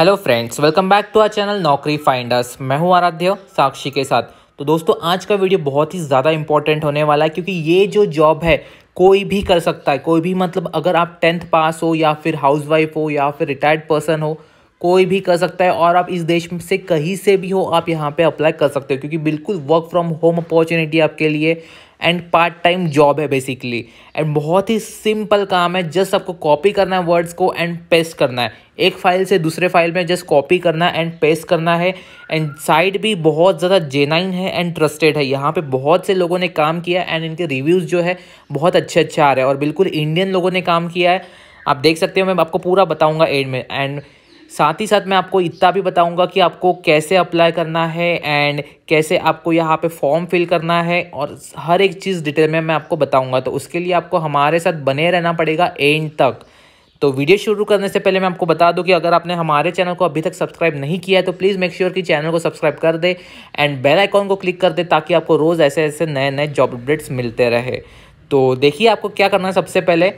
Hello friends welcome back to our channel Naukri finders मैं हूं आराध्य साक्षी के साथ तो दोस्तों आज का वीडियो बहुत ही ज़्यादा इंपॉर्टेंट होने वाला है क्योंकि ये जो जॉब है कोई भी कर सकता है कोई भी मतलब अगर आप टेंथ पास हो या फिर हाउसवाइफ हो या फिर रिटायर्ड पर्सन हो कोई भी कर सकता है और आप इस देश से कहीं से भी हो आप यहाँ पे अप्लाई कर सकते हो क्योंकि बिल्कुल वर्क फ्रॉम होम अपॉर्चुनिटी आपके लिए एंड पार्ट टाइम जॉब है बेसिकली एंड बहुत ही सिंपल काम है जस्ट आपको कॉपी करना है वर्ड्स को एंड पेस्ट करना है एक फाइल से दूसरे फाइल में जस्ट कॉपी करना है एंड पेस्ट करना है एंड साइट भी बहुत ज़्यादा जेनाइन है एंड ट्रस्टेड है यहाँ पे बहुत से लोगों ने काम किया एंड इनके रिव्यूज़ जो है बहुत अच्छे अच्छे आ रहे हैं और बिल्कुल इंडियन लोगों ने काम किया है आप देख सकते हो मैं आपको पूरा बताऊँगा एड में एंड साथ ही साथ मैं आपको इतना भी बताऊंगा कि आपको कैसे अप्लाई करना है एंड कैसे आपको यहाँ पे फॉर्म फिल करना है और हर एक चीज़ डिटेल में मैं आपको बताऊंगा तो उसके लिए आपको हमारे साथ बने रहना पड़ेगा एंड तक तो वीडियो शुरू करने से पहले मैं आपको बता दूं कि अगर आपने हमारे चैनल को अभी तक सब्सक्राइब नहीं किया है तो प्लीज़ मेक श्योर कि चैनल को सब्सक्राइब कर दे एंड बेल आइकॉन को क्लिक कर दे ताकि आपको रोज़ ऐसे ऐसे नए नए जॉब अपडेट्स मिलते रहे तो देखिए आपको क्या करना है सबसे पहले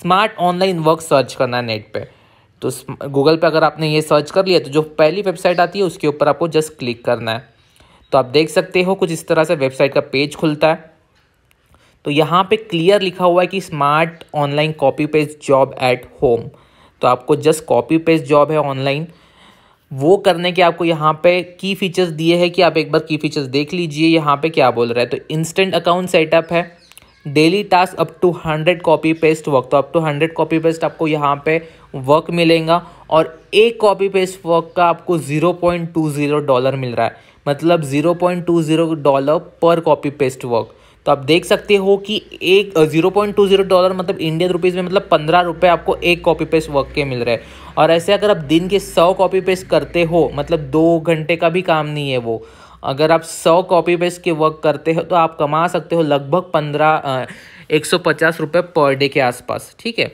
स्मार्ट ऑनलाइन वर्क सर्च करना है नेट पर तो गूगल पे अगर आपने ये सर्च कर लिया तो जो पहली वेबसाइट आती है उसके ऊपर आपको जस्ट क्लिक करना है तो आप देख सकते हो कुछ इस तरह से वेबसाइट का पेज खुलता है तो यहाँ पे क्लियर लिखा हुआ है कि smart online copy paste job at home तो आपको जस्ट कॉपी पेज जॉब है ऑनलाइन वो करने के आपको यहाँ पे की फीचर्स दिए हैं कि आप एक बार की फीचर्स देख लीजिए यहाँ पे क्या बोल रहा है तो इंस्टेंट अकाउंट सेटअप है daily task up to hundred copy paste work तो up to hundred copy paste आपको यहाँ पे वर्क मिलेगा और एक कॉपी पेस्ट वर्क का आपको zero point two zero dollar मिल रहा है मतलब zero point two zero dollar पर कॉपी पेस्ट वर्क तो आप देख सकते हो कि एक zero point two zero dollar मतलब इंडियन रुपीज़ में मतलब पंद्रह रुपये आपको एक कॉपी पेस्ट वर्क के मिल रहे हैं और ऐसे अगर आप दिन के सौ कॉपी पेस्ट करते हो मतलब दो घंटे का भी काम नहीं है वो अगर आप सौ कॉपी पेस्ट के वर्क करते हो तो आप कमा सकते हो लगभग पंद्रह एक सौ पचास रुपये पर डे के आसपास ठीक है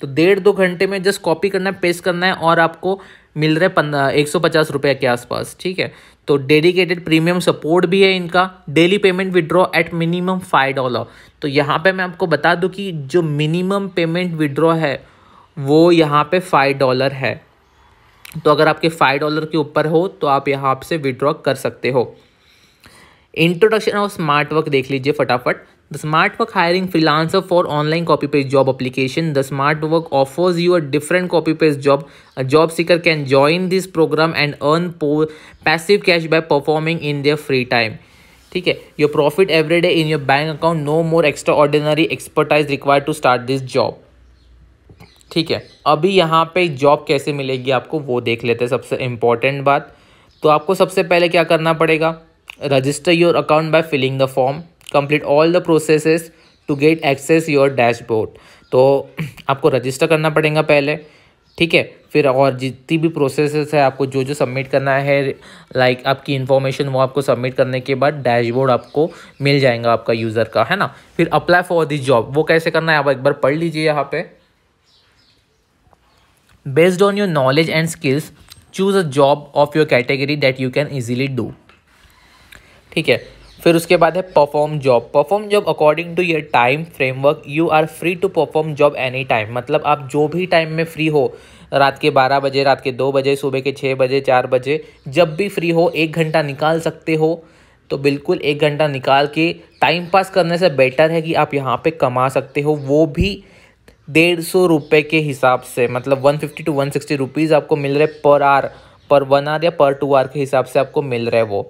तो डेढ़ दो घंटे में जस्ट कॉपी करना है पेस्ट करना है और आपको मिल रहे पंद्रह एक सौ पचास रुपये के आसपास ठीक है तो डेडिकेटेड प्रीमियम सपोर्ट भी है इनका daily payment withdraw at minimum five dollar तो यहाँ पे मैं आपको बता दूँ कि जो मिनिमम पेमेंट विड्रॉ है वो यहाँ पे फाइव डॉलर है तो अगर आपके फाइव डॉलर के ऊपर हो तो आप यहाँ आपसे विड्रॉ कर सकते हो इंट्रोडक्शन ऑफ स्मार्ट वर्क देख लीजिए फटाफट the smart work hiring freelancer for online copy paste job application the smart work offers you are different copy paste job job seeker can join this program and earn पो passive cash by performing in their free time ठीक है your profit every day in your bank account no more extraordinary expertise require to start this job ठीक है अभी यहाँ पे job कैसे मिलेगी आपको वो देख लेते हैं सबसे इम्पॉर्टेंट बात तो आपको सबसे पहले क्या करना पड़ेगा register your account by filling the form complete all the processes to get access your dashboard तो आपको रजिस्टर करना पड़ेगा पहले ठीक है फिर और जितनी भी प्रोसेसेस है आपको जो जो सबमिट करना है लाइक like आपकी इन्फॉर्मेशन वो आपको सबमिट करने के बाद डैशबोर्ड आपको मिल जाएगा आपका यूज़र का है ना फिर अप्लाई फॉर दिस जॉब वो कैसे करना है आप एक बार पढ़ लीजिए यहाँ पे based on your knowledge and skills choose a job of your category that you can easily do ठीक है फिर उसके बाद है perform job perform job according to your time framework you are free to perform job any time मतलब आप जो भी टाइम में फ्री हो रात के बारह बजे रात के दो बजे सुबह के छः बजे चार बजे जब भी फ्री हो एक घंटा निकाल सकते हो तो बिल्कुल एक घंटा निकाल के टाइम पास करने से बेटर है कि आप यहाँ पे कमा सकते हो वो भी डेढ़ सौ रुपये के हिसाब से मतलब one fifty to one sixty rupees आपको मिल रहे पर आर पर वन आर या पर टू आर के हिसाब से आपको मिल रहे वो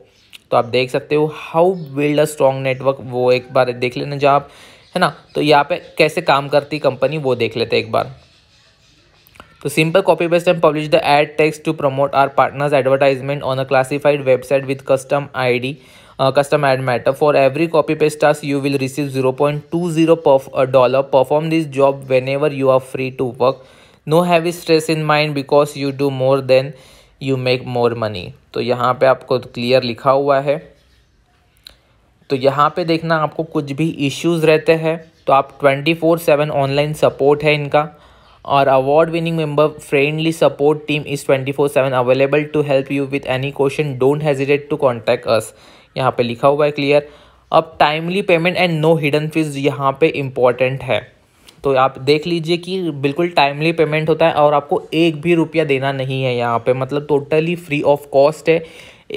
तो आप देख सकते हो how build a strong network वो एक बार देख लेना जो आप है ना तो यहाँ पे कैसे काम करती कंपनी वो देख लेते एक बार तो simple copy paste and publish the ad texts to promote our partners advertisement on a classified website with custom ID uh, custom ad matter for every copy paste task you will receive 0.20 per dollar perform this job whenever you are free to work no heavy stress in mind because you do more than you make more money तो यहाँ पे आपको clear लिखा हुआ है तो यहाँ पे देखना आपको कुछ भी इश्यूज़ रहते हैं तो आप twenty four seven online support है इनका और award winning member friendly support team is twenty four seven available to help you with any question don't hesitate to contact us यहाँ पे लिखा हुआ है क्लियर अब timely payment and no hidden fees यहाँ पे इम्पॉर्टेंट है तो आप देख लीजिए कि बिल्कुल टाइमली पेमेंट होता है और आपको एक भी रुपया देना नहीं है यहाँ पे मतलब टोटली फ्री ऑफ कॉस्ट है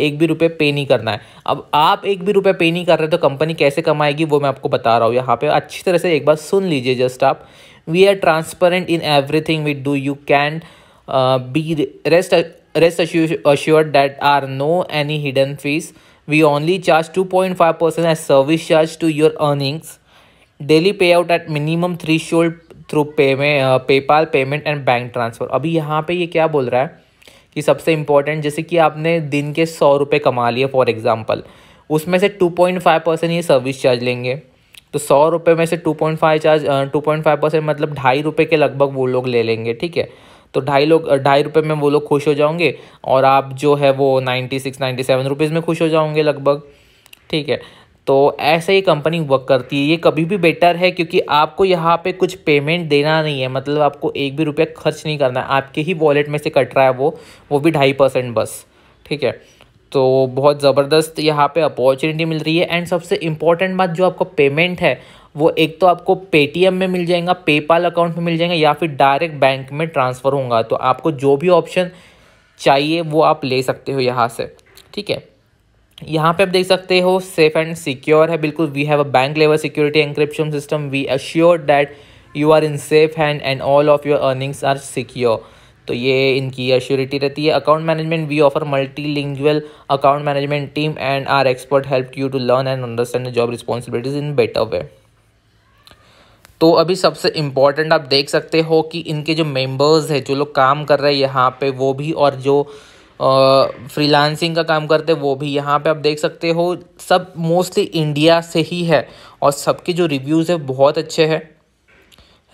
एक भी रुपये पे नहीं करना है अब आप एक भी रुपये पे नहीं कर रहे तो कंपनी कैसे कमाएगी वो मैं आपको बता रहा हूँ यहाँ पे अच्छी तरह से एक बार सुन लीजिए जस्ट आप we are transparent in everything thing do you can be rest rest assured that are no any hidden fees We only charge 2.5% as service charge to your earnings. Daily payout at minimum threshold through payment PayPal payment and bank transfer अभी यहाँ पर ये क्या बोल रहा है कि सबसे इंपॉर्टेंट जैसे कि आपने दिन के सौ रुपये कमा लिए फॉर एग्ज़ाम्पल उसमें से टू पॉइंट फाइव परसेंट ये सर्विस चार्ज लेंगे तो सौ रुपये में से two point five charge two point five percent मतलब ढाई रुपये के लगभग वो लोग ले लेंगे ठीक है तो ढाई लोग ढाई रुपये में वो लोग खुश हो जाओगे और आप जो है वो ninety six ninety seven rupees में खुश हो जाओगे लगभग ठीक है तो ऐसे ही कंपनी वर्क करती है ये कभी भी बेटर है क्योंकि आपको यहाँ पे कुछ पेमेंट देना नहीं है मतलब आपको एक भी रुपया खर्च नहीं करना है आपके ही वॉलेट में से कट रहा है वो वो भी ढाई परसेंट बस ठीक है तो बहुत ज़बरदस्त यहाँ पे अपॉर्चुनिटी मिल रही है एंड सबसे इम्पॉर्टेंट बात जो आपको पेमेंट है वो एक तो आपको पेटीएम में मिल जाएगा पेपाल अकाउंट में मिल जाएगा या फिर डायरेक्ट बैंक में ट्रांसफ़र होगा तो आपको जो भी ऑप्शन चाहिए वो आप ले सकते हो यहाँ से ठीक है यहाँ पे आप देख सकते हो सेफ एंड सिक्योर है बिल्कुल we have a bank level security encryption system we assure that you are in safe hand and all of your earnings are secure तो ये इनकी अश्योरिटी रहती है account management we offer multilingual account management team and our expert help you to learn and understand job responsibilities in better way तो अभी सबसे important आप देख सकते हो कि इनके जो मेंबर्स हैं जो लोग काम कर रहे हैं यहाँ पे वो भी और जो फ्रीलांसिंग का काम करते हैं वो भी यहाँ पे आप देख सकते हो सब मोस्टली इंडिया से ही है और सबके जो रिव्यूज़ है बहुत अच्छे हैं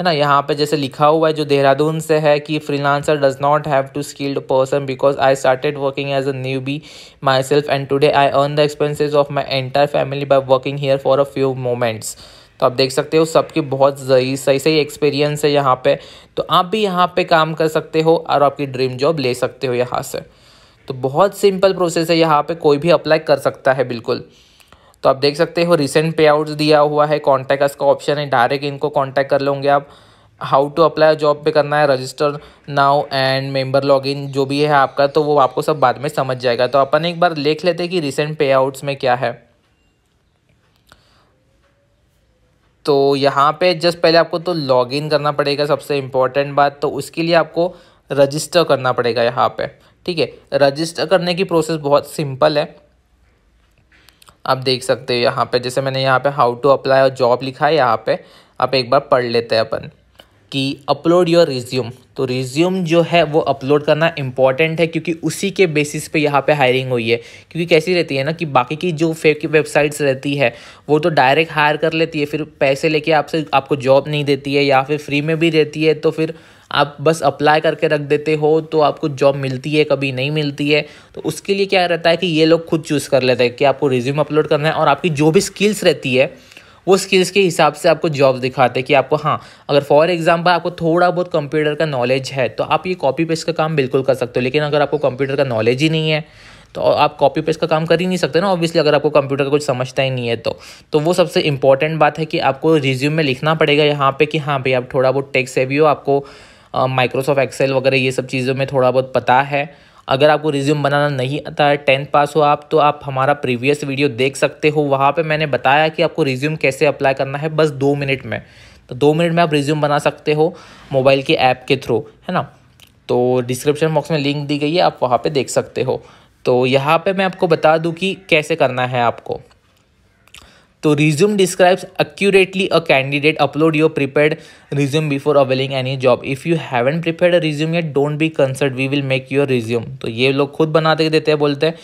है ना यहाँ पे जैसे लिखा हुआ है जो देहरादून से है कि freelancer does not have to skilled person because I started working as a newbie myself and today I earn the expenses of my entire family by working here for a few moments तो आप देख सकते हो सबकी बहुत सही सही सही एक्सपीरियंस है यहाँ पे तो आप भी यहाँ पे काम कर सकते हो और आपकी ड्रीम जॉब ले सकते हो यहाँ से तो बहुत सिंपल प्रोसेस है यहाँ पे कोई भी अप्लाई कर सकता है बिल्कुल तो आप देख सकते हो रिसेंट पे आउट्स दिया हुआ है कॉन्टैक्ट का ऑप्शन है डायरेक्ट इनको कॉन्टैक्ट कर लोगे आप हाउ टू अप्लाई जॉब पे करना है register now and member login जो भी है आपका तो वो आपको सब बाद में समझ जाएगा तो अपन एक बार लिख लेते हैं कि रिसेंट पे आउट्स में क्या है तो यहाँ पे जस्ट पहले आपको तो लॉगिन करना पड़ेगा सबसे इम्पोर्टेंट बात तो उसके लिए आपको रजिस्टर करना पड़ेगा यहाँ पे ठीक है रजिस्टर करने की प्रोसेस बहुत सिंपल है आप देख सकते हो यहाँ पे जैसे मैंने यहाँ पे हाउ टू अप्लाई और जॉब लिखा है यहाँ पे आप एक बार पढ़ लेते हैं अपन कि अपलोड योर रिज्यूम तो रिज्यूम जो है वो अपलोड करना इम्पॉर्टेंट है क्योंकि उसी के बेसिस पे यहाँ पे हायरिंग हुई है क्योंकि कैसी रहती है ना कि बाकी की जो फेक वेबसाइट्स रहती है वो तो डायरेक्ट हायर कर लेती है फिर पैसे लेके आपसे आपको जॉब नहीं देती है या फिर फ्री में भी देती है तो फिर आप बस अप्लाई करके रख देते हो तो आपको जॉब मिलती है कभी नहीं मिलती है तो उसके लिए क्या रहता है कि ये लोग खुद चूज़ कर लेते हैं कि आपको रिज्यूम अपलोड करना है और आपकी जो भी स्किल्स रहती है वो स्किल्स के हिसाब से आपको जॉब दिखाते हैं कि आपको हाँ अगर फॉर एग्जांपल आपको थोड़ा बहुत कंप्यूटर का नॉलेज है तो आप ये कॉपी पेस्ट का काम बिल्कुल कर सकते हो लेकिन अगर आपको कंप्यूटर का नॉलेज ही नहीं है तो आप कॉपी पेस्ट का काम कर ही नहीं सकते ना ऑब्वियसली अगर आपको कंप्यूटर का कुछ समझता ही नहीं है तो तो वो सबसे इंपॉर्टेंट बात है कि आपको रिज्यूम में लिखना पड़ेगा यहाँ पे कि हाँ भाई आप थोड़ा बहुत टेक्स भी हो आपको माइक्रोसॉफ्ट एक्सेल वगैरह ये सब चीज़ों में थोड़ा बहुत पता है अगर आपको रिज्यूम बनाना नहीं आता है टेंथ पास हो आप तो आप हमारा प्रीवियस वीडियो देख सकते हो वहाँ पे मैंने बताया कि आपको रिज्यूम कैसे अप्लाई करना है बस दो मिनट में तो दो मिनट में आप रिज्यूम बना सकते हो मोबाइल के ऐप के थ्रू है ना तो डिस्क्रिप्शन बॉक्स में लिंक दी गई है आप वहाँ पर देख सकते हो तो यहाँ पर मैं आपको बता दूँ कि कैसे करना है आपको तो resume describes accurately a candidate upload your prepared resume before availing any job if you have an prepare resume yet don't be concerned we will make your resume तो ये लोग खुद बनाते देते हैं बोलते हैं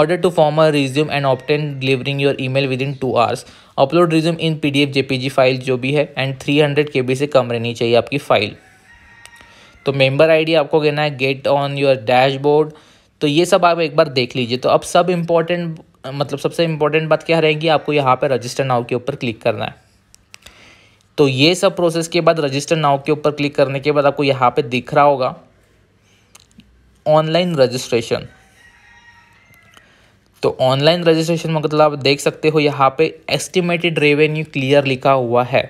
order to form a resume and obtain delivering your email within two hours upload resume in P D F J P G file जो भी है and three hundred K B से कम रहनी चाहिए आपकी फाइल तो member I D आपको कहना है गेट ऑन योर डैशबोर्ड तो ये सब आप एक बार देख लीजिए तो अब सब इम्पॉर्टेंट मतलब सबसे इम्पोर्टेंट बात क्या रहेगी आपको यहाँ पर रजिस्टर नाव के ऊपर क्लिक करना है तो ये सब प्रोसेस के बाद रजिस्टर नाव के ऊपर क्लिक करने के बाद आपको यहाँ पे दिख रहा होगा ऑनलाइन रजिस्ट्रेशन तो ऑनलाइन रजिस्ट्रेशन मतलब आप देख सकते हो यहाँ पे एस्टिमेटेड रेवेन्यू क्लियर लिखा हुआ है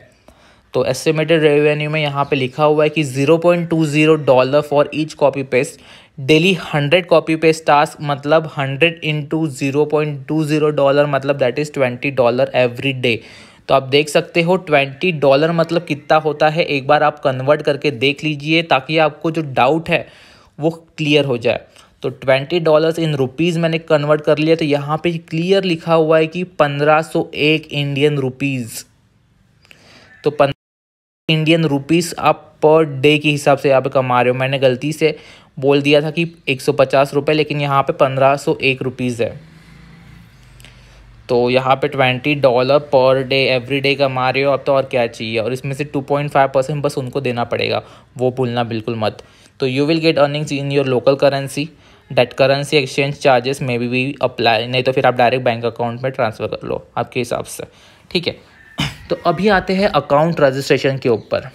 तो एस्टिमेटेड रेवेन्यू में यहाँ पे लिखा हुआ है कि 0.20 dollar for each copy paste daily hundred copy पे स्टार्स मतलब hundred into zero point two zero dollar मतलब that is twenty dollar every day तो आप देख सकते हो ट्वेंटी डॉलर मतलब कितना होता है एक बार आप कन्वर्ट करके देख लीजिए ताकि आपको जो डाउट है वो क्लियर हो जाए तो ट्वेंटी डॉलर्स इन रुपीज़ मैंने कन्वर्ट कर लिया तो यहाँ पे क्लियर लिखा हुआ है कि पंद्रह सौ एक इंडियन रुपीज़ तो पंद्रह इंडियन रुपीज़ आप पर डे के हिसाब से यहाँ पे कमा रहे हो मैंने गलती से बोल दिया था कि एक सौ पचास रुपये लेकिन यहाँ पे पंद्रह सौ एक रुपीज़ है तो यहाँ पे twenty dollar per day every day कमा रहे हो अब तो और क्या चाहिए और इसमें से टू पॉइंट फाइव परसेंट बस उनको देना पड़ेगा वो भूलना बिल्कुल मत तो you will get earnings in your local currency that currency exchange charges may be we apply नहीं तो फिर आप डायरेक्ट बैंक अकाउंट में ट्रांसफ़र कर लो आपके हिसाब से ठीक है तो अभी आते हैं अकाउंट रजिस्ट्रेशन के ऊपर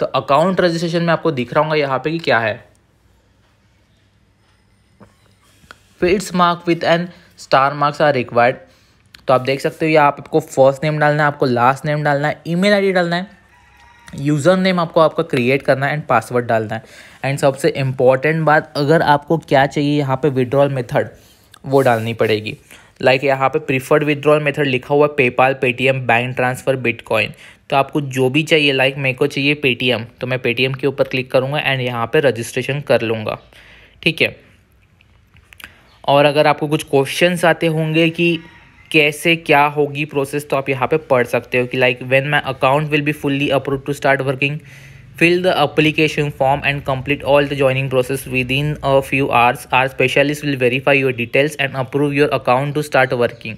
तो अकाउंट रजिस्ट्रेशन में आपको दिख रहा हूँ यहाँ पे कि क्या है फिर it's mark with an star marks are required तो आप देख सकते हो यहाँ आपको फर्स्ट नेम डालना है आपको लास्ट नेम डालना है ईमेल आईडी डालना है यूज़र नेम आपको आपका क्रिएट करना है एंड पासवर्ड डालना है एंड सबसे इम्पॉर्टेंट बात अगर आपको क्या चाहिए यहाँ पे विड्रॉल मेथड वो डालनी पड़ेगी लाइक like यहाँ पे प्रीफर्ड विड्रॉल मेथड लिखा हुआ है PayPal Paytm bank transfer bitcoin तो आपको जो भी चाहिए लाइक मेरे को चाहिए पेटीएम तो मैं पेटीएम के ऊपर क्लिक करूँगा एंड यहाँ पर रजिस्ट्रेशन कर लूँगा ठीक है और अगर आपको कुछ क्वेश्चन आते होंगे कि कैसे क्या होगी प्रोसेस तो आप यहाँ पे पढ़ सकते हो कि like when my account will be fully approve to start working fill the application form and complete all the joining process within a few hours our specialist will verify your details and approve your account to start working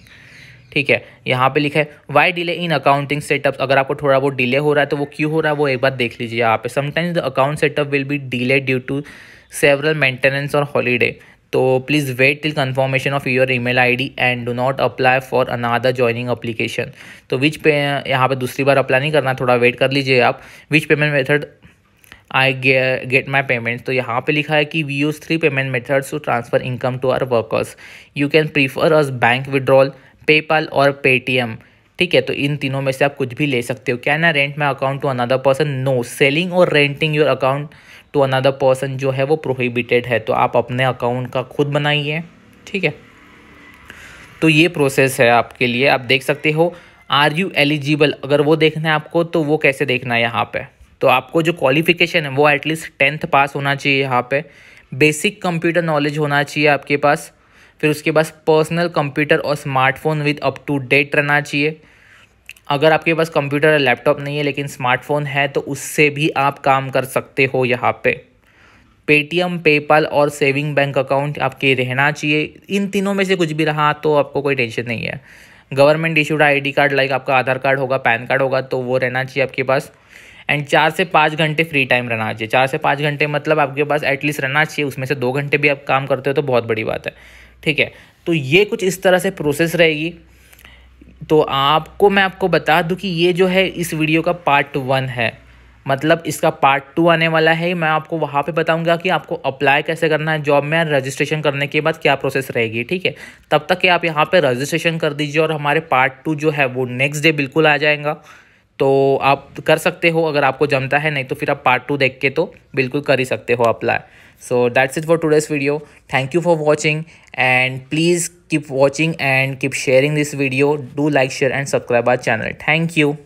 ठीक है यहाँ पे लिखा है why delay in accounting setup अगर आपको थोड़ा बहुत डिले हो रहा है तो वो क्यों हो रहा है वो एक बार देख लीजिए यहाँ पे sometimes the account setup will be delay due to several maintenance और हॉलीडे तो please wait till confirmation of your email ID and do not apply for another joining application तो विच पे यहाँ पे दूसरी बार अप्लाई नहीं करना थोड़ा वेट कर लीजिए आप which payment method I get my payment तो यहाँ पे लिखा है कि we use three payment methods to transfer income to our workers you can prefer us bank withdrawal PayPal और पेटीएम ठीक है तो इन तीनों में से आप कुछ भी ले सकते हो क्या ना rent my account to another person no selling or renting your account to another person जो है वो प्रोहिबिटेड है तो आप अपने अकाउंट का खुद बनाइए ठीक है तो ये प्रोसेस है आपके लिए आप देख सकते हो आर यू एलिजिबल अगर वो देखना है आपको तो वो कैसे देखना है यहाँ पे तो आपको जो क्वालिफिकेशन है वो एटलीस्ट टेंथ पास होना चाहिए यहाँ पे बेसिक कंप्यूटर नॉलेज होना चाहिए आपके पास फिर उसके पास पर्सनल कंप्यूटर और smartphone with up to date रहना चाहिए अगर आपके पास कंप्यूटर या लैपटॉप नहीं है लेकिन स्मार्टफोन है तो उससे भी आप काम कर सकते हो यहाँ पे पेटीएम पेपाल और सेविंग बैंक अकाउंट आपके रहना चाहिए इन तीनों में से कुछ भी रहा तो आपको कोई टेंशन नहीं है government issued ID card like आपका आधार कार्ड होगा पैन कार्ड होगा तो वो रहना चाहिए आपके पास एंड चार से पाँच घंटे फ्री टाइम रहना चाहिए चार से पाँच घंटे मतलब आपके पास एटलीस्ट रहना चाहिए उसमें से दो घंटे भी आप काम करते हो तो बहुत बड़ी बात है ठीक है तो ये कुछ इस तरह से प्रोसेस रहेगी तो आपको मैं आपको बता दूं कि ये जो है इस वीडियो का पार्ट वन है मतलब इसका पार्ट टू आने वाला है मैं आपको वहाँ पे बताऊंगा कि आपको अप्लाई कैसे करना है जॉब में रजिस्ट्रेशन करने के बाद क्या प्रोसेस रहेगी ठीक है तब तक कि आप यहाँ पे रजिस्ट्रेशन कर दीजिए और हमारे पार्ट टू जो है वो नेक्स्ट डे बिल्कुल आ जाएगा तो आप कर सकते हो अगर आपको जमता है नहीं तो फिर आप पार्ट टू देख के तो बिल्कुल कर ही सकते हो apply so that's it for today's video thank you for watching and please keep watching and keep sharing this video do like share and subscribe our channel thank you